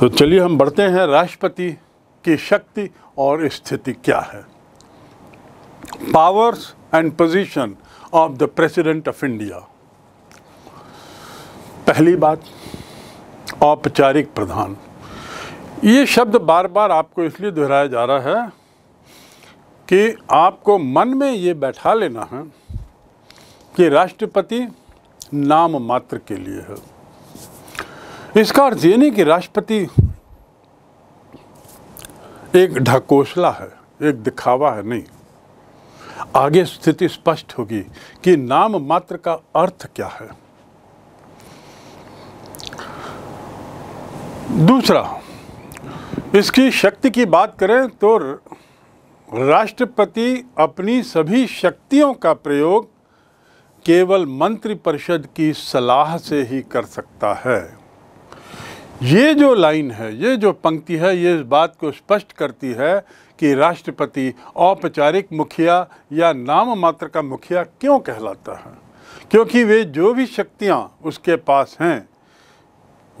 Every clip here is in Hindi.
तो चलिए हम बढ़ते हैं राष्ट्रपति की शक्ति और स्थिति क्या है powers and position of the president of India पहली बात औपचारिक प्रधान ये शब्द बार बार आपको इसलिए दोहराया जा रहा है कि आपको मन में ये बैठा लेना है कि राष्ट्रपति नाम मात्र के लिए है इसका अर्थ ये नहीं कि राष्ट्रपति एक ढकोसला है एक दिखावा है नहीं आगे स्थिति स्पष्ट होगी कि नाम मात्र का अर्थ क्या है दूसरा इसकी शक्ति की बात करें तो राष्ट्रपति अपनी सभी शक्तियों का प्रयोग केवल मंत्रिपरिषद की सलाह से ही कर सकता है ये जो लाइन है ये जो पंक्ति है ये इस बात को स्पष्ट करती है कि राष्ट्रपति औपचारिक मुखिया या नाम मात्र का मुखिया क्यों कहलाता है क्योंकि वे जो भी शक्तियाँ उसके पास हैं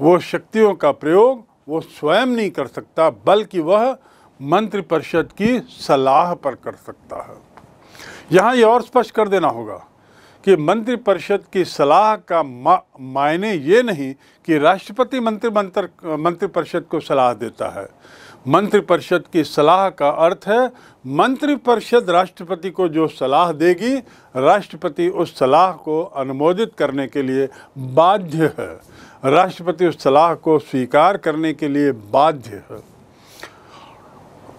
वो शक्तियों का प्रयोग वो स्वयं नहीं कर सकता बल्कि वह मंत्रिपरिषद की सलाह पर कर सकता है यहाँ ये और स्पष्ट कर देना होगा कि मंत्रिपरिषद की सलाह का मायने ये नहीं कि राष्ट्रपति मंत्र मंत्र मंत्रिपरिषद को सलाह देता है मंत्रिपरिषद की सलाह का अर्थ है मंत्रिपरिषद राष्ट्रपति को जो सलाह देगी राष्ट्रपति उस सलाह को अनुमोदित करने के लिए बाध्य है राष्ट्रपति उस सलाह को स्वीकार करने के लिए बाध्य है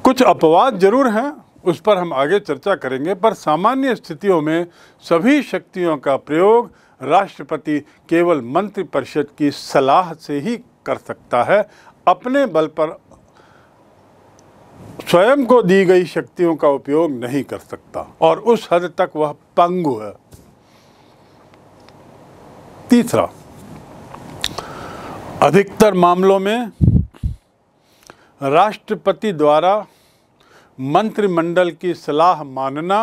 कुछ अपवाद जरूर हैं उस पर हम आगे चर्चा करेंगे पर सामान्य स्थितियों में सभी शक्तियों का प्रयोग राष्ट्रपति केवल मंत्रिपरिषद की सलाह से ही कर सकता है अपने बल पर स्वयं को दी गई शक्तियों का उपयोग नहीं कर सकता और उस हद तक वह पंगु है तीसरा अधिकतर मामलों में राष्ट्रपति द्वारा मंत्रिमंडल की सलाह मानना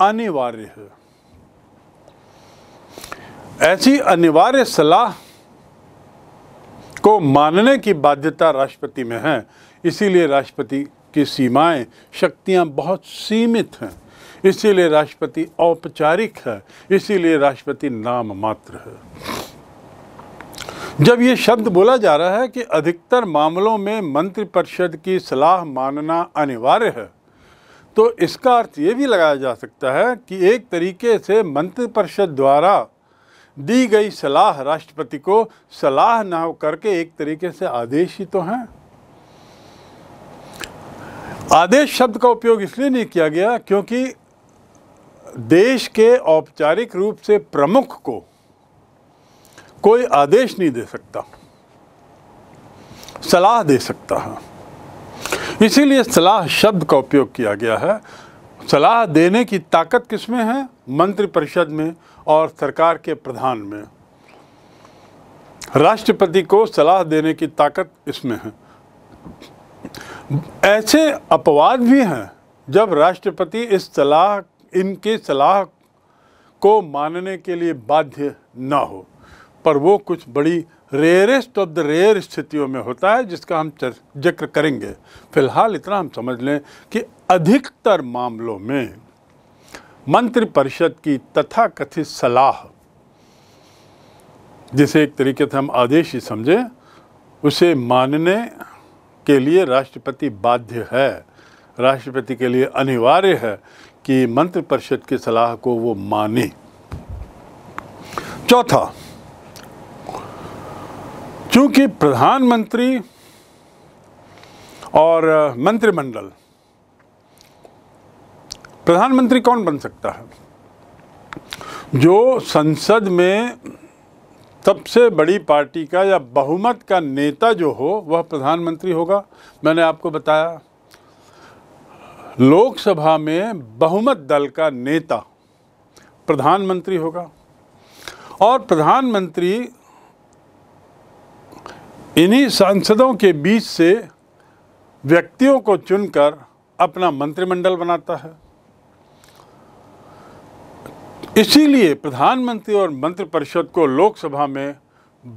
अनिवार्य है ऐसी अनिवार्य सलाह को मानने की बाध्यता राष्ट्रपति में है इसीलिए राष्ट्रपति की सीमाएं शक्तियां बहुत सीमित हैं इसीलिए राष्ट्रपति औपचारिक है इसीलिए राष्ट्रपति नाम मात्र है जब ये शब्द बोला जा रहा है कि अधिकतर मामलों में मंत्रिपरिषद की सलाह मानना अनिवार्य है तो इसका अर्थ ये भी लगाया जा सकता है कि एक तरीके से मंत्रिपरिषद द्वारा दी गई सलाह राष्ट्रपति को सलाह न करके एक तरीके से आदेश ही तो हैं आदेश शब्द का उपयोग इसलिए नहीं किया गया क्योंकि देश के औपचारिक रूप से प्रमुख को कोई आदेश नहीं दे सकता सलाह दे सकता है इसीलिए सलाह शब्द का उपयोग किया गया है सलाह देने की ताकत किसमें है मंत्रिपरिषद में और सरकार के प्रधान में राष्ट्रपति को सलाह देने की ताकत इसमें है ऐसे अपवाद भी हैं जब राष्ट्रपति इस सलाह इनके सलाह को मानने के लिए बाध्य ना हो पर वो कुछ बड़ी रेयरेस्ट ऑफ द रेयर स्थितियों में होता है जिसका हम जिक्र करेंगे फिलहाल इतना हम समझ लें कि अधिकतर मामलों में मंत्रिपरिषद की तथाकथित सलाह जिसे एक तरीके से हम आदेश ही समझें उसे मानने के लिए राष्ट्रपति बाध्य है राष्ट्रपति के लिए अनिवार्य है कि मंत्रिपरिषद की सलाह को वो माने चौथा क्योंकि प्रधानमंत्री और मंत्रिमंडल प्रधानमंत्री कौन बन सकता है जो संसद में सबसे बड़ी पार्टी का या बहुमत का नेता जो हो वह प्रधानमंत्री होगा मैंने आपको बताया लोकसभा में बहुमत दल का नेता प्रधानमंत्री होगा और प्रधानमंत्री इन्हीं सांसदों के बीच से व्यक्तियों को चुनकर अपना मंत्रिमंडल बनाता है इसीलिए प्रधानमंत्री और मंत्रिपरिषद को लोकसभा में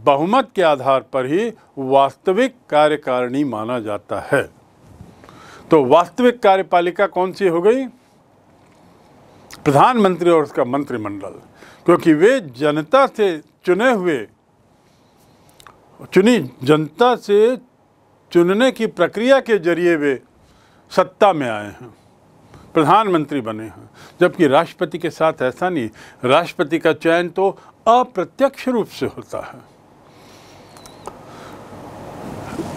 बहुमत के आधार पर ही वास्तविक कार्यकारिणी माना जाता है तो वास्तविक कार्यपालिका कौन सी हो गई प्रधानमंत्री और उसका मंत्रिमंडल क्योंकि वे जनता से चुने हुए चुनी जनता से चुनने की प्रक्रिया के जरिए वे सत्ता में आए हैं प्रधानमंत्री बने हैं जबकि राष्ट्रपति के साथ ऐसा नहीं राष्ट्रपति का चयन तो अप्रत्यक्ष रूप से होता है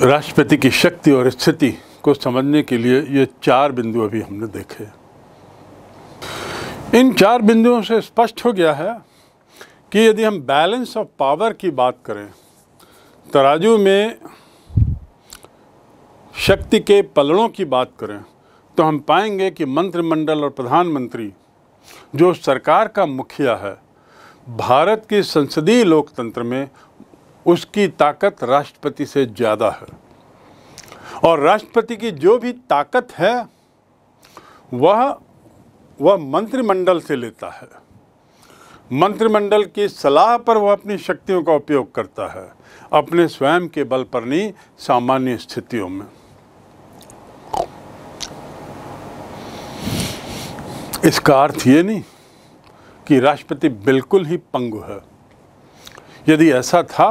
राष्ट्रपति की शक्ति और स्थिति को समझने के लिए ये चार बिंदु अभी हमने देखे इन चार बिंदुओं से स्पष्ट हो गया है कि यदि हम बैलेंस ऑफ पावर की बात करें तराजू में शक्ति के पलड़ों की बात करें तो हम पाएंगे कि मंत्रिमंडल और प्रधानमंत्री जो सरकार का मुखिया है भारत की संसदीय लोकतंत्र में उसकी ताकत राष्ट्रपति से ज़्यादा है और राष्ट्रपति की जो भी ताकत है वह वह मंत्रिमंडल से लेता है मंत्रिमंडल की सलाह पर वह अपनी शक्तियों का उपयोग करता है अपने स्वयं के बल पर नहीं सामान्य स्थितियों में इसका अर्थ ये नहीं कि राष्ट्रपति बिल्कुल ही पंगु है यदि ऐसा था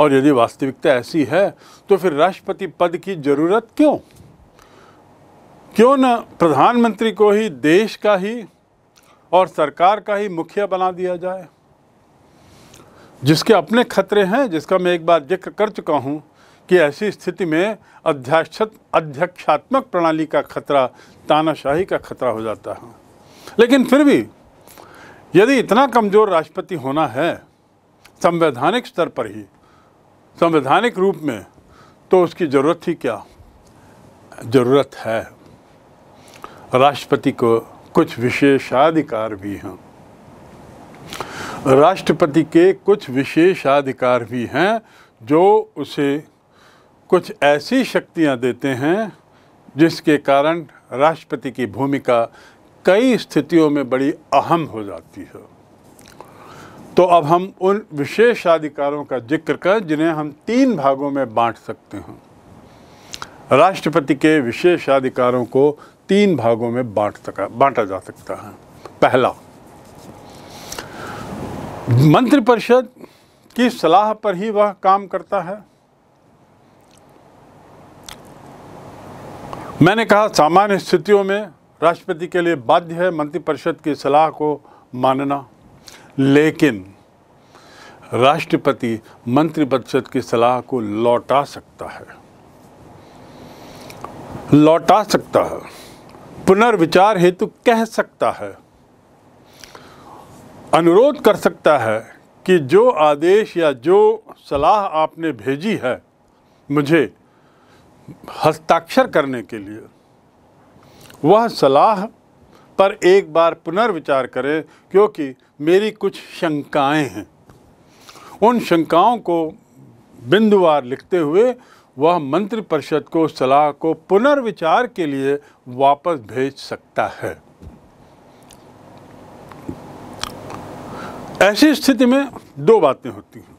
और यदि वास्तविकता ऐसी है तो फिर राष्ट्रपति पद की ज़रूरत क्यों क्यों न प्रधानमंत्री को ही देश का ही और सरकार का ही मुखिया बना दिया जाए जिसके अपने खतरे हैं जिसका मैं एक बार जिक्र कर चुका हूं कि ऐसी स्थिति में अध्यक्ष अध्यक्षात्मक प्रणाली का खतरा तानाशाही का खतरा हो जाता है लेकिन फिर भी यदि इतना कमज़ोर राष्ट्रपति होना है संवैधानिक स्तर पर ही संवैधानिक रूप में तो उसकी ज़रूरत ही क्या ज़रूरत है राष्ट्रपति को कुछ विशेषाधिकार भी हैं राष्ट्रपति के कुछ विशेषाधिकार भी हैं जो उसे कुछ ऐसी शक्तियां देते हैं जिसके कारण राष्ट्रपति की भूमिका कई स्थितियों में बड़ी अहम हो जाती है तो अब हम उन विशेषाधिकारों का जिक्र करें जिन्हें हम तीन भागों में बांट सकते हैं राष्ट्रपति के विशेषाधिकारों को तीन भागों में बांट सका बांटा जा सकता है पहला मंत्रिपरिषद की सलाह पर ही वह काम करता है मैंने कहा सामान्य स्थितियों में राष्ट्रपति के लिए बाध्य है मंत्रिपरिषद की सलाह को मानना लेकिन राष्ट्रपति मंत्रिपरिषद की सलाह को लौटा सकता है लौटा सकता है पुनर्विचार हेतु कह सकता है अनुरोध कर सकता है कि जो आदेश या जो सलाह आपने भेजी है मुझे हस्ताक्षर करने के लिए वह सलाह पर एक बार पुनर्विचार करें क्योंकि मेरी कुछ शंकाएं हैं उन शंकाओं को बिंदुवार लिखते हुए वह मंत्रिपरिषद को सलाह को पुनर्विचार के लिए वापस भेज सकता है ऐसी स्थिति में दो बातें होती हैं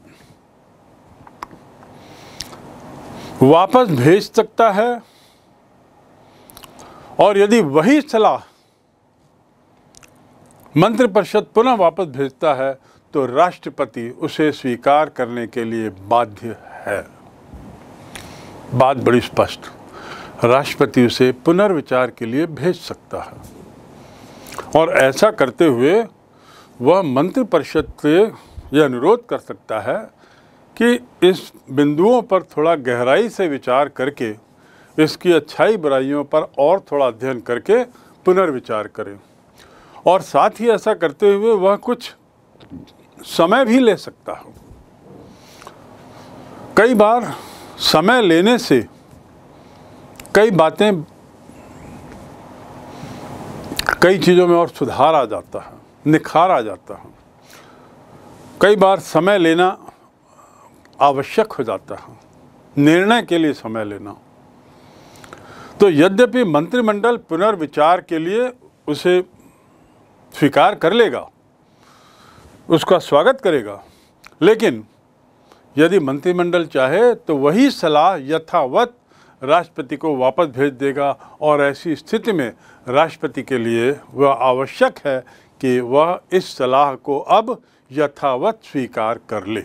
वापस भेज सकता है और यदि वही सलाह मंत्रिपरिषद पुनः वापस भेजता है तो राष्ट्रपति उसे स्वीकार करने के लिए बाध्य है बात बड़ी स्पष्ट राष्ट्रपति उसे पुनर्विचार के लिए भेज सकता है और ऐसा करते हुए वह मंत्रिपरिषद से यह अनुरोध कर सकता है कि इस बिंदुओं पर थोड़ा गहराई से विचार करके इसकी अच्छाई बुराइयों पर और थोड़ा अध्ययन करके पुनर्विचार करें और साथ ही ऐसा करते हुए वह कुछ समय भी ले सकता हो कई बार समय लेने से कई बातें कई चीज़ों में और सुधार आ जाता है निखार आ जाता है कई बार समय लेना आवश्यक हो जाता है निर्णय के लिए समय लेना तो यद्यपि मंत्रिमंडल पुनर्विचार के लिए उसे स्वीकार कर लेगा उसका स्वागत करेगा लेकिन यदि मंत्रिमंडल चाहे तो वही सलाह यथावत राष्ट्रपति को वापस भेज देगा और ऐसी स्थिति में राष्ट्रपति के लिए वह आवश्यक है कि वह इस सलाह को अब यथावत स्वीकार कर ले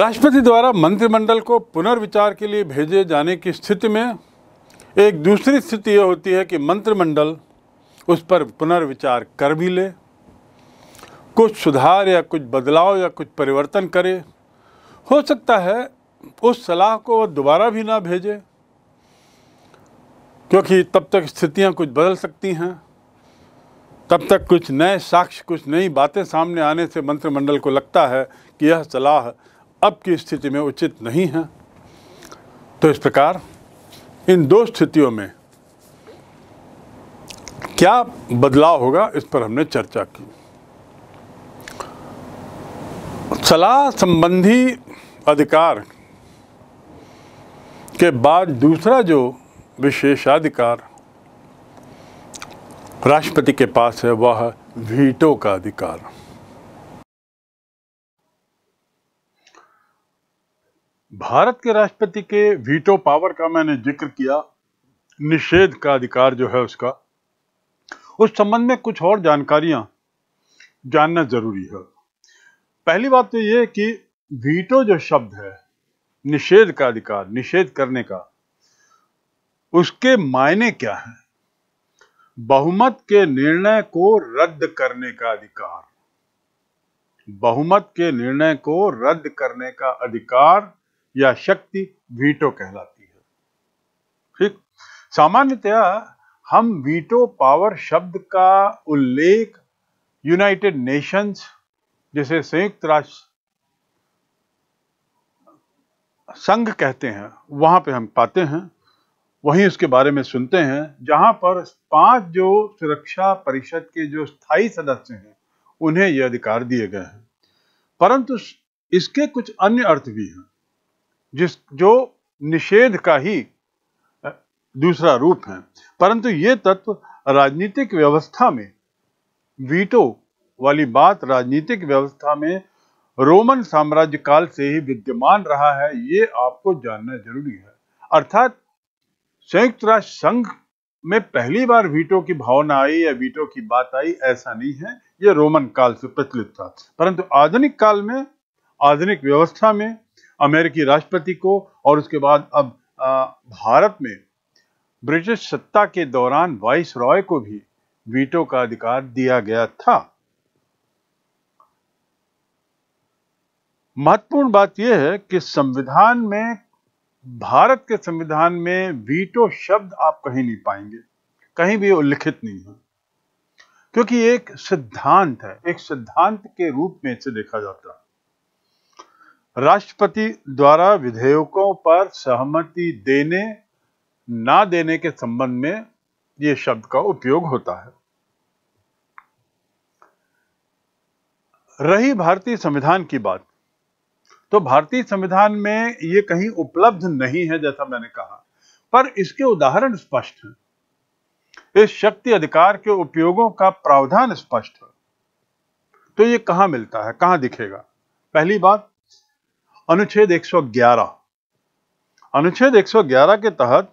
राष्ट्रपति द्वारा मंत्रिमंडल को पुनर्विचार के लिए भेजे जाने की स्थिति में एक दूसरी स्थिति यह होती है कि मंत्रिमंडल उस पर पुनर्विचार कर भी ले कुछ सुधार या कुछ बदलाव या कुछ परिवर्तन करे हो सकता है उस सलाह को वह दोबारा भी ना भेजे क्योंकि तब तक स्थितियां कुछ बदल सकती हैं तब तक कुछ नए साक्ष्य कुछ नई बातें सामने आने से मंत्रिमंडल को लगता है कि यह सलाह अब की स्थिति में उचित नहीं है तो इस प्रकार इन दो स्थितियों में क्या बदलाव होगा इस पर हमने चर्चा की सलाह संबंधी अधिकार के बाद दूसरा जो विशेषाधिकार राष्ट्रपति के पास है वह वीटो का अधिकार भारत के राष्ट्रपति के वीटो पावर का मैंने जिक्र किया निषेध का अधिकार जो है उसका उस संबंध में कुछ और जानकारियां जानना जरूरी है पहली बात तो ये कि वीटो जो शब्द है निषेध का अधिकार निषेध करने का उसके मायने क्या है बहुमत के निर्णय को रद्द करने का अधिकार बहुमत के निर्णय को रद्द करने का अधिकार या शक्ति वीटो कहलाती है ठीक सामान्यतया हम वीटो पावर शब्द का उल्लेख यूनाइटेड नेशंस जिसे संयुक्त राष्ट्र संघ कहते हैं वहां पे हम पाते हैं वहीं उसके बारे में सुनते हैं जहां पर पांच जो सुरक्षा परिषद के जो स्थायी सदस्य हैं उन्हें ये अधिकार दिए गए हैं परंतु इसके कुछ अन्य अर्थ भी हैं जिस जो निषेध का ही दूसरा रूप है परंतु ये तत्व राजनीतिक व्यवस्था में वीटो वाली बात राजनीतिक व्यवस्था में रोमन साम्राज्य काल से ही विद्यमान रहा है ये आपको जानना जरूरी है अर्थात संयुक्त राष्ट्र संघ में पहली बार वीटो की भावना आई या वीटो की बात आई ऐसा नहीं है ये रोमन काल से प्रचलित था परंतु आधुनिक काल में आधुनिक व्यवस्था में अमेरिकी राष्ट्रपति को और उसके बाद अब भारत में ब्रिटिश सत्ता के दौरान वाइस रॉय को भी वीटो का अधिकार दिया गया था महत्वपूर्ण बात यह है कि संविधान में भारत के संविधान में वीटो शब्द आप कहीं नहीं पाएंगे कहीं भी उल्लिखित नहीं है क्योंकि एक सिद्धांत है एक सिद्धांत के रूप में इसे देखा जाता है राष्ट्रपति द्वारा विधेयकों पर सहमति देने ना देने के संबंध में ये शब्द का उपयोग होता है रही भारतीय संविधान की बात तो भारतीय संविधान में ये कहीं उपलब्ध नहीं है जैसा मैंने कहा पर इसके उदाहरण स्पष्ट हैं इस शक्ति अधिकार के उपयोगों का प्रावधान स्पष्ट है तो ये कहां मिलता है कहां दिखेगा पहली बात अनुच्छेद 111 अनुच्छेद 111 के तहत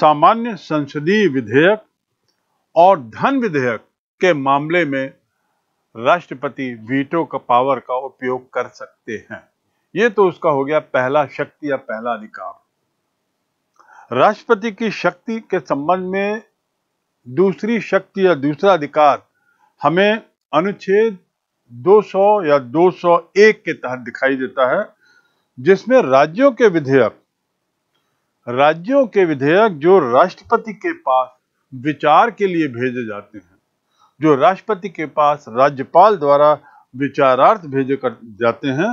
सामान्य संसदीय विधेयक और धन विधेयक के मामले में राष्ट्रपति वीटो का पावर का उपयोग कर सकते हैं ये तो उसका हो गया पहला शक्ति या पहला अधिकार राष्ट्रपति की शक्ति के संबंध में दूसरी शक्ति या दूसरा अधिकार हमें अनुच्छेद 200 या 201 के तहत दिखाई देता है जिसमें राज्यों के विधेयक राज्यों के विधेयक जो राष्ट्रपति के पास विचार के लिए भेजे जाते हैं जो राष्ट्रपति के पास राज्यपाल द्वारा विचारार्थ भेजे कर जाते हैं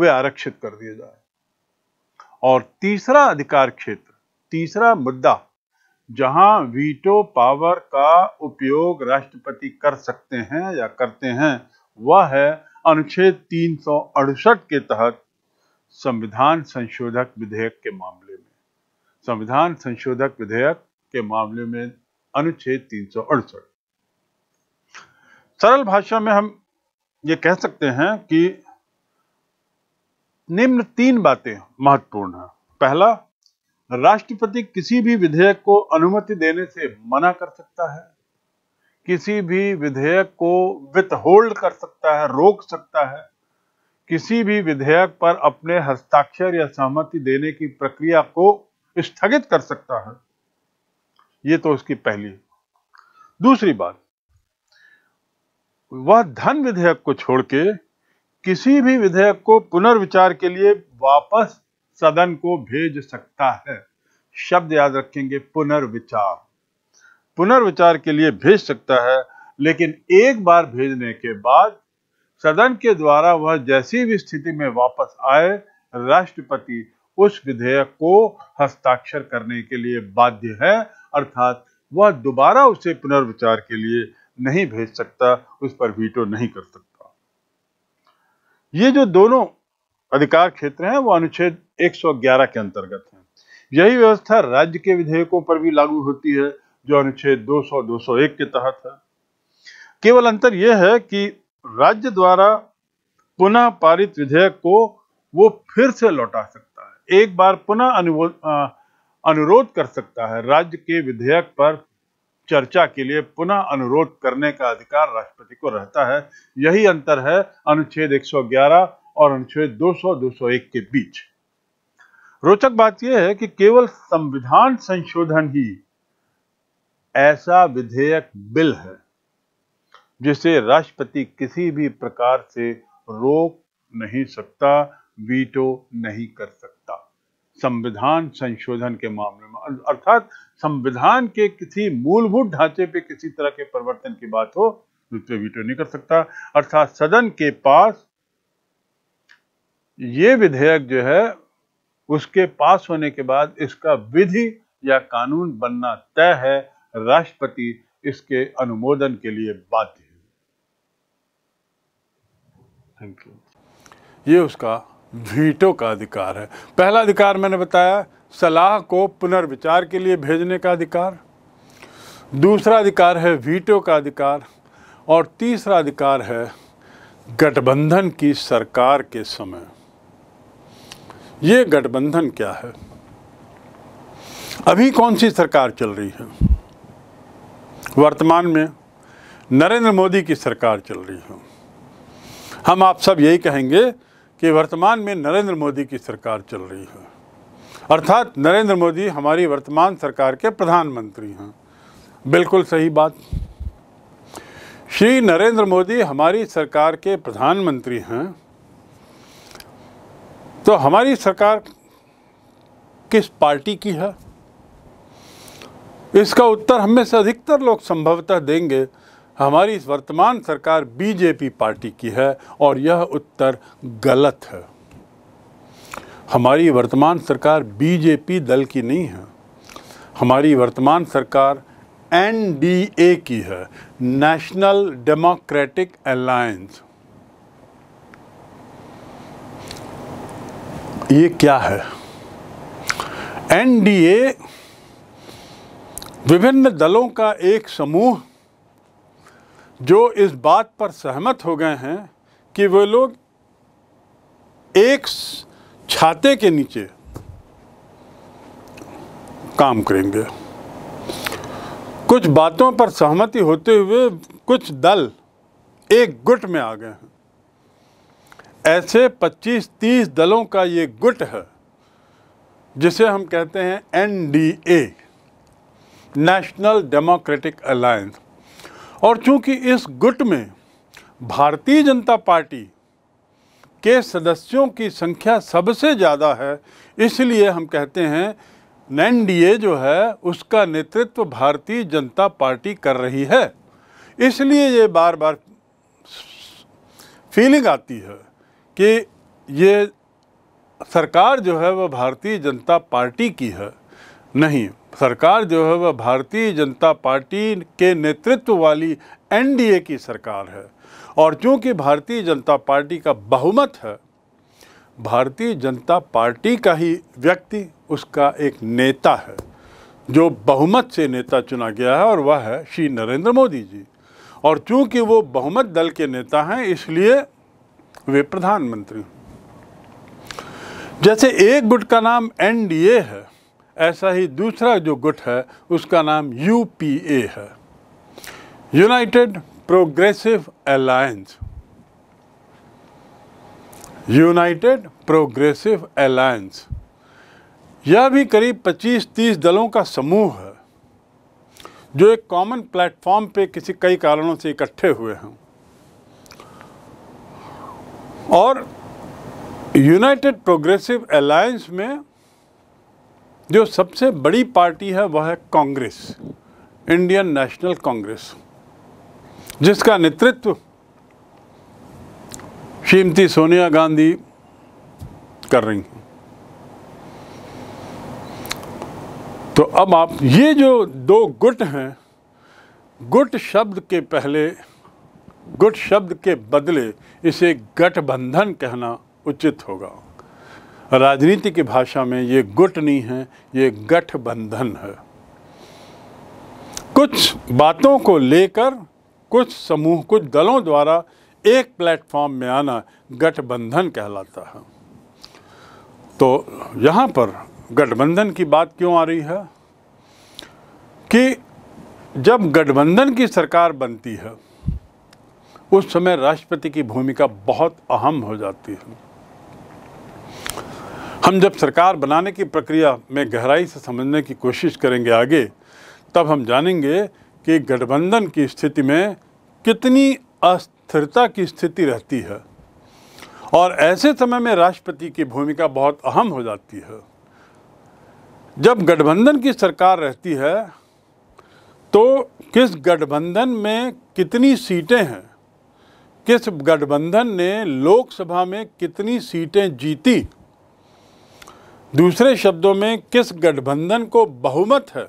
वे आरक्षित कर दिए जाए और तीसरा अधिकार क्षेत्र तीसरा मुद्दा जहां वीटो पावर का उपयोग राष्ट्रपति कर सकते हैं या करते हैं वह है अनुच्छेद तीन के तहत संविधान संशोधक विधेयक के मामले में संविधान संशोधक विधेयक के मामले में अनुच्छेद तीन सरल भाषा में हम ये कह सकते हैं कि निम्न तीन बातें महत्वपूर्ण है पहला राष्ट्रपति किसी भी विधेयक को अनुमति देने से मना कर सकता है किसी भी विधेयक को विथहोल्ड कर सकता है रोक सकता है किसी भी विधेयक पर अपने हस्ताक्षर या सहमति देने की प्रक्रिया को स्थगित कर सकता है ये तो उसकी पहली दूसरी बात वह धन विधेयक को छोड़ के किसी भी विधेयक को पुनर्विचार के लिए वापस सदन को भेज सकता है शब्द याद रखेंगे पुनर्विचार पुनर्विचार के लिए भेज सकता है लेकिन एक बार भेजने के बाद सदन के द्वारा वह जैसी भी स्थिति में वापस आए राष्ट्रपति उस विधेयक को हस्ताक्षर करने के लिए बाध्य है अर्थात वह दोबारा उसे पुनर्विचार के लिए नहीं भेज सकता उस पर वीटो नहीं कर सकता ये जो दोनों अधिकार क्षेत्र हैं वो अनुच्छेद 111 के अंतर्गत हैं यही व्यवस्था राज्य के विधेयकों पर भी लागू होती है जो अनुच्छेद 200 201 के तहत है केवल अंतर यह है कि राज्य द्वारा पुनः पारित विधेयक को वो फिर से लौटा सकता है एक बार पुनः अनुरोध कर सकता है राज्य के विधेयक पर चर्चा के लिए पुनः अनुरोध करने का अधिकार राष्ट्रपति को रहता है यही अंतर है अनुच्छेद 111 और अनुच्छेद 200 201 के बीच रोचक बात यह है कि केवल संविधान संशोधन ही ऐसा विधेयक बिल है जिसे राष्ट्रपति किसी भी प्रकार से रोक नहीं सकता वीटो नहीं कर सकता संविधान संशोधन के मामले में अर्थात संविधान के किसी मूलभूत ढांचे पे किसी तरह के परिवर्तन की बात हो उसपे तो वीटो नहीं कर सकता अर्थात सदन के पास ये विधेयक जो है उसके पास होने के बाद इसका विधि या कानून बनना तय है राष्ट्रपति इसके अनुमोदन के लिए बाध्य है थैंक यू ये उसका वीटो का अधिकार है पहला अधिकार मैंने बताया सलाह को पुनर्विचार के लिए भेजने का अधिकार दूसरा अधिकार है वीटो का अधिकार और तीसरा अधिकार है गठबंधन की सरकार के समय ये गठबंधन क्या है अभी कौन सी सरकार चल रही है वर्तमान में नरेंद्र मोदी की सरकार चल रही है हम आप सब यही कहेंगे कि वर्तमान में नरेंद्र मोदी की सरकार चल रही है अर्थात नरेंद्र मोदी हमारी वर्तमान सरकार के प्रधानमंत्री हैं बिल्कुल सही बात श्री नरेंद्र मोदी हमारी सरकार के प्रधानमंत्री हैं तो हमारी सरकार किस पार्टी की है इसका उत्तर हमें से अधिकतर लोग संभवतः देंगे हमारी वर्तमान सरकार बीजेपी पार्टी की है और यह उत्तर गलत है हमारी वर्तमान सरकार बीजेपी दल की नहीं है हमारी वर्तमान सरकार एनडीए की है नेशनल डेमोक्रेटिक अलायंस ये क्या है एनडीए विभिन्न दलों का एक समूह जो इस बात पर सहमत हो गए हैं कि वे लोग एक छाते के नीचे काम करेंगे कुछ बातों पर सहमति होते हुए कुछ दल एक गुट में आ गए हैं ऐसे 25-30 दलों का ये गुट है जिसे हम कहते हैं एनडीए नेशनल डेमोक्रेटिक अलायंस और चूंकि इस गुट में भारतीय जनता पार्टी के सदस्यों की संख्या सबसे ज़्यादा है इसलिए हम कहते हैं एन जो है उसका नेतृत्व भारतीय जनता पार्टी कर रही है इसलिए ये बार बार फीलिंग आती है कि ये सरकार जो है वह भारतीय जनता पार्टी की है नहीं सरकार जो है वह भारतीय जनता पार्टी के नेतृत्व वाली एनडीए की सरकार है और चूँकि भारतीय जनता पार्टी का बहुमत है भारतीय जनता पार्टी का ही व्यक्ति उसका एक नेता है जो बहुमत से नेता चुना गया है और वह है श्री नरेंद्र मोदी जी और चूंकि वो बहुमत दल के नेता हैं इसलिए वे प्रधानमंत्री जैसे एक गुट का नाम एनडीए है ऐसा ही दूसरा जो गुट है उसका नाम यूपीए है united progressive alliance united progressive alliance यह भी करीब 25-30 दलों का समूह है जो एक कॉमन प्लेटफॉर्म पे किसी कई कारणों से इकट्ठे हुए हैं और यूनाइटेड प्रोग्रेसिव अलायंस में जो सबसे बड़ी पार्टी है वह है कांग्रेस इंडियन नेशनल कांग्रेस जिसका नेतृत्व श्रीमती सोनिया गांधी कर रही हैं तो अब आप ये जो दो गुट हैं गुट शब्द के पहले गुट शब्द के बदले इसे गठबंधन कहना उचित होगा राजनीति की भाषा में ये गुट नहीं है ये गठबंधन है कुछ बातों को लेकर कुछ समूह कुछ दलों द्वारा एक प्लेटफॉर्म में आना गठबंधन कहलाता है तो यहाँ पर गठबंधन की बात क्यों आ रही है कि जब गठबंधन की सरकार बनती है उस समय राष्ट्रपति की भूमिका बहुत अहम हो जाती है हम जब सरकार बनाने की प्रक्रिया में गहराई से समझने की कोशिश करेंगे आगे तब हम जानेंगे कि गठबंधन की स्थिति में कितनी अस्थिरता की स्थिति रहती है और ऐसे समय में राष्ट्रपति की भूमिका बहुत अहम हो जाती है जब गठबंधन की सरकार रहती है तो किस गठबंधन में कितनी सीटें हैं किस गठबंधन ने लोकसभा में कितनी सीटें जीती दूसरे शब्दों में किस गठबंधन को बहुमत है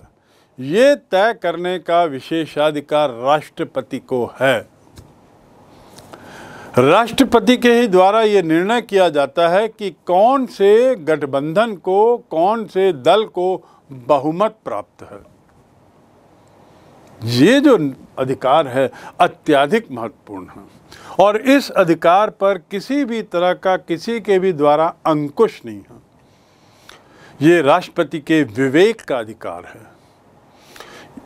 ये तय करने का विशेषाधिकार राष्ट्रपति को है राष्ट्रपति के ही द्वारा ये निर्णय किया जाता है कि कौन से गठबंधन को कौन से दल को बहुमत प्राप्त है ये जो अधिकार है अत्यधिक महत्वपूर्ण है और इस अधिकार पर किसी भी तरह का किसी के भी द्वारा अंकुश नहीं है ये राष्ट्रपति के विवेक का अधिकार है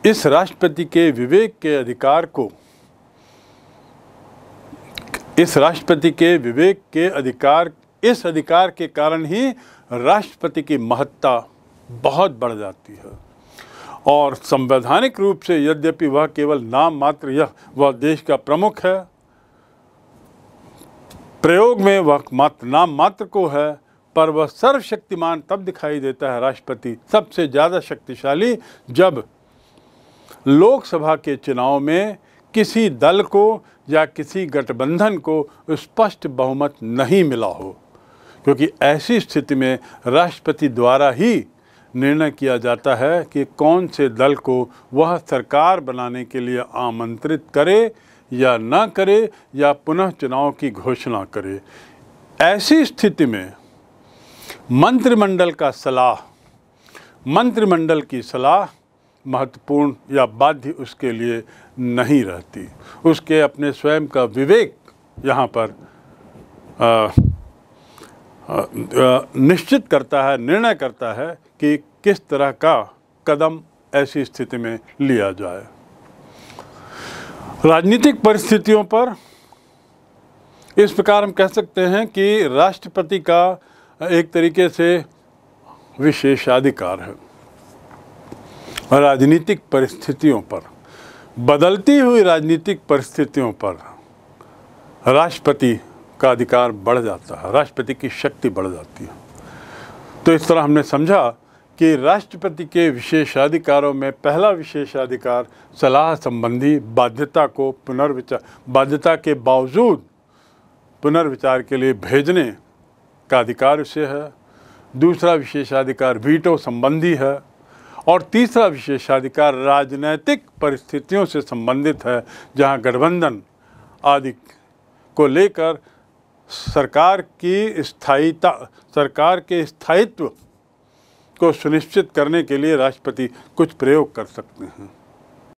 इस राष्ट्रपति के विवेक के अधिकार को इस राष्ट्रपति के विवेक के अधिकार इस अधिकार के कारण ही राष्ट्रपति की महत्ता बहुत बढ़ जाती है और संवैधानिक रूप से यद्यपि वह केवल नाम मात्र यह वह देश का प्रमुख है प्रयोग में वह मात्र नाम मात्र को है पर वह सर्वशक्तिमान तब दिखाई देता है राष्ट्रपति सबसे ज़्यादा शक्तिशाली जब लोकसभा के चुनाव में किसी दल को या किसी गठबंधन को स्पष्ट बहुमत नहीं मिला हो क्योंकि ऐसी स्थिति में राष्ट्रपति द्वारा ही निर्णय किया जाता है कि कौन से दल को वह सरकार बनाने के लिए आमंत्रित करे या न करे या पुनः चुनाव की घोषणा करे ऐसी स्थिति में मंत्रिमंडल का सलाह मंत्रिमंडल की सलाह महत्वपूर्ण या बाध्य उसके लिए नहीं रहती उसके अपने स्वयं का विवेक यहाँ पर आ, निश्चित करता है निर्णय करता है कि किस तरह का कदम ऐसी स्थिति में लिया जाए राजनीतिक परिस्थितियों पर इस प्रकार हम कह सकते हैं कि राष्ट्रपति का एक तरीके से विशेषाधिकार है राजनीतिक परिस्थितियों पर बदलती हुई राजनीतिक परिस्थितियों पर राष्ट्रपति का अधिकार बढ़ जाता है राष्ट्रपति की शक्ति बढ़ जाती है तो इस तरह हमने समझा कि राष्ट्रपति के विशेषाधिकारों में पहला विशेषाधिकार सलाह संबंधी बाध्यता को पुनर्विचार बाध्यता के बावजूद पुनर्विचार के लिए भेजने का अधिकार उसे है दूसरा विशेषाधिकार वीटो संबंधी है और तीसरा विशेषाधिकार राजनैतिक परिस्थितियों से संबंधित है जहां गठबंधन आदि को लेकर सरकार की स्थायीता सरकार के स्थायित्व को सुनिश्चित करने के लिए राष्ट्रपति कुछ प्रयोग कर सकते हैं